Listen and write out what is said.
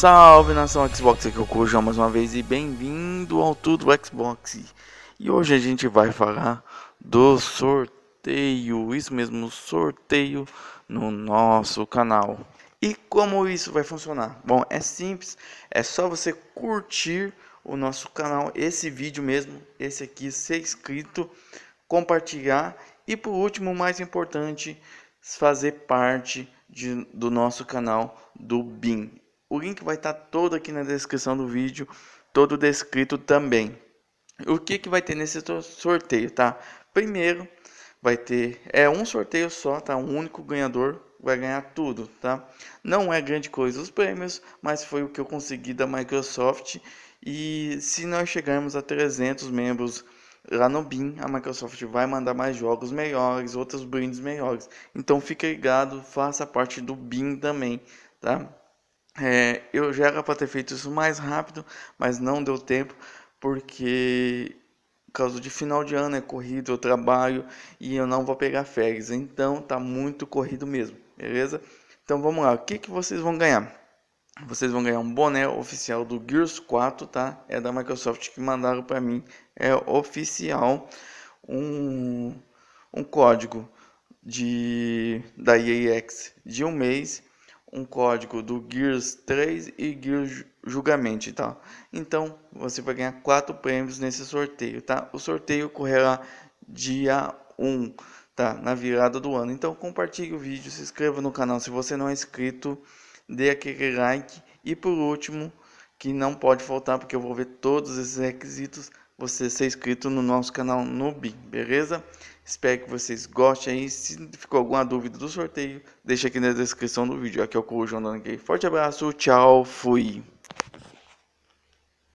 Salve nação Xbox, aqui é o Cujo mais uma vez e bem-vindo ao Tudo Xbox. E hoje a gente vai falar do sorteio, isso mesmo, sorteio no nosso canal. E como isso vai funcionar? Bom, é simples, é só você curtir o nosso canal, esse vídeo mesmo, esse aqui, ser inscrito, compartilhar e por último, mais importante, fazer parte de, do nosso canal do BIM. O link vai estar todo aqui na descrição do vídeo, todo descrito também. O que, que vai ter nesse sorteio, tá? Primeiro, vai ter é um sorteio só, tá? Um único ganhador vai ganhar tudo, tá? Não é grande coisa os prêmios, mas foi o que eu consegui da Microsoft e se nós chegarmos a 300 membros lá no BIM, a Microsoft vai mandar mais jogos melhores, outros brindes melhores. Então fique ligado, faça parte do BIM também, tá? É, eu já era para ter feito isso mais rápido, mas não deu tempo porque por causa de final de ano é corrido, eu trabalho e eu não vou pegar férias. Então tá muito corrido mesmo, beleza? Então vamos lá, o que, que vocês vão ganhar? Vocês vão ganhar um boné oficial do Gears 4, tá? É da Microsoft que mandaram para mim, é oficial um, um código de da EAX de um mês um código do Gears 3 e Gears Julgamento, tá? Então, você vai ganhar quatro prêmios nesse sorteio, tá? O sorteio ocorrerá dia 1, tá? Na virada do ano. Então, compartilhe o vídeo, se inscreva no canal se você não é inscrito, dê aquele like e por último, que não pode faltar porque eu vou ver todos esses requisitos você ser inscrito no nosso canal Noob, beleza? Espero que vocês gostem aí. Se ficou alguma dúvida do sorteio, deixa aqui na descrição do vídeo. Aqui é o Corujão Andando aqui. Forte abraço, tchau, fui!